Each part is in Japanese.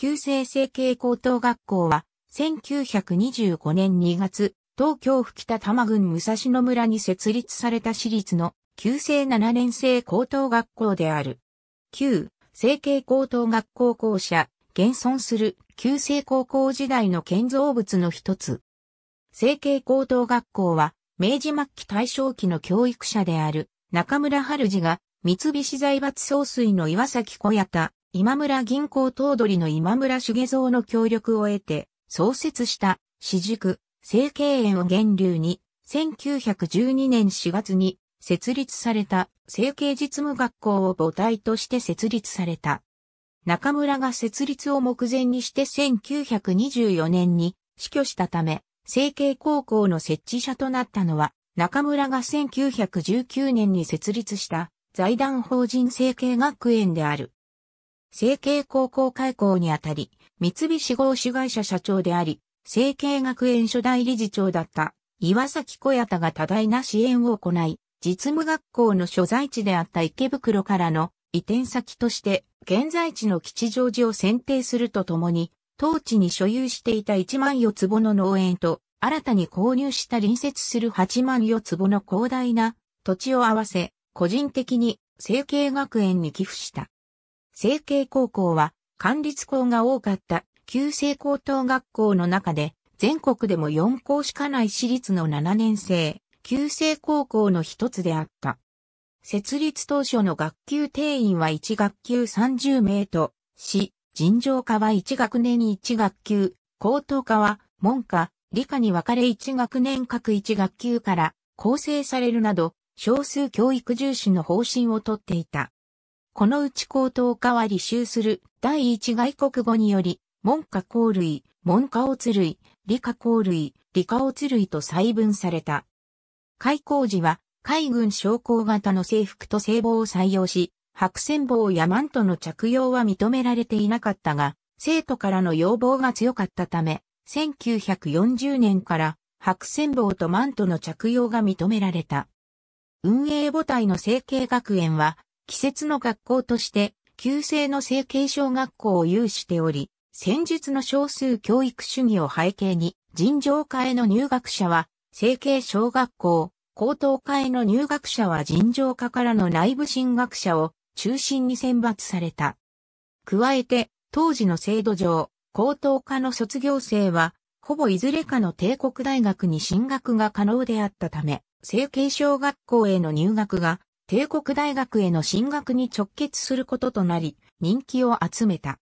旧制成形高等学校は、1925年2月、東京府北多摩郡武蔵野村に設立された私立の旧制7年生高等学校である。旧成形高等学校校舎、現存する旧制高校時代の建造物の一つ。成形高等学校は、明治末期大正期の教育者である中村春次が三菱財閥総帥の岩崎小屋田今村銀行頭取の今村茂造の協力を得て、創設した、私塾、成形園を源流に、1912年4月に、設立された、成形実務学校を母体として設立された。中村が設立を目前にして1924年に死去したため、成形高校の設置者となったのは、中村が1919年に設立した財団法人成形学園である。成形高校開校にあたり、三菱合資会社社長であり、成形学園初代理事長だった岩崎小屋田が多大な支援を行い、実務学校の所在地であった池袋からの移転先として現在地の吉祥寺を選定するとともに、当地に所有していた1万4坪の農園と新たに購入した隣接する8万4坪の広大な土地を合わせ、個人的に成形学園に寄付した。成形高校は、管理校が多かった旧制高等学校の中で、全国でも4校しかない私立の7年生、旧制高校の一つであった。設立当初の学級定員は1学級30名と、し、尋常科は1学年に1学級、高等科は文科、理科に分かれ1学年各1学級から構成されるなど、少数教育重視の方針をとっていた。このうち高等科は履修する第一外国語により、文科校類、文科乙類、理科校類、理科乙類と細分された。開校時は海軍将校型の制服と制帽を採用し、白線帽やマントの着用は認められていなかったが、生徒からの要望が強かったため、1940年から白線帽とマントの着用が認められた。運営母体の成形学園は季節の学校として、旧制の成形小学校を有しており、戦術の少数教育主義を背景に、尋常科への入学者は、成形小学校、高等科への入学者は尋常科からの内部進学者を中心に選抜された。加えて、当時の制度上、高等科の卒業生は、ほぼいずれかの帝国大学に進学が可能であったため、成形小学校への入学が帝国大学への進学に直結することとなり、人気を集めた。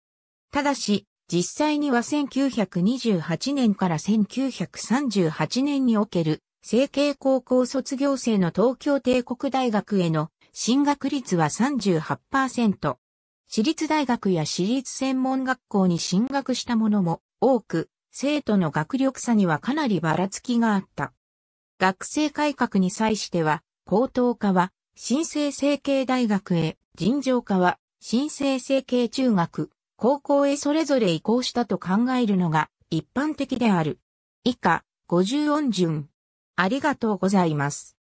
ただし、実際には1928年から1938年における、成形高校卒業生の東京帝国大学への進学率は38%。私立大学や私立専門学校に進学した者も多く、生徒の学力差にはかなりばらつきがあった。学生改革に際しては、高等科は新生成形大学へ、尋常科は、新生成形中学、高校へそれぞれ移行したと考えるのが一般的である。以下、五十音順。ありがとうございます。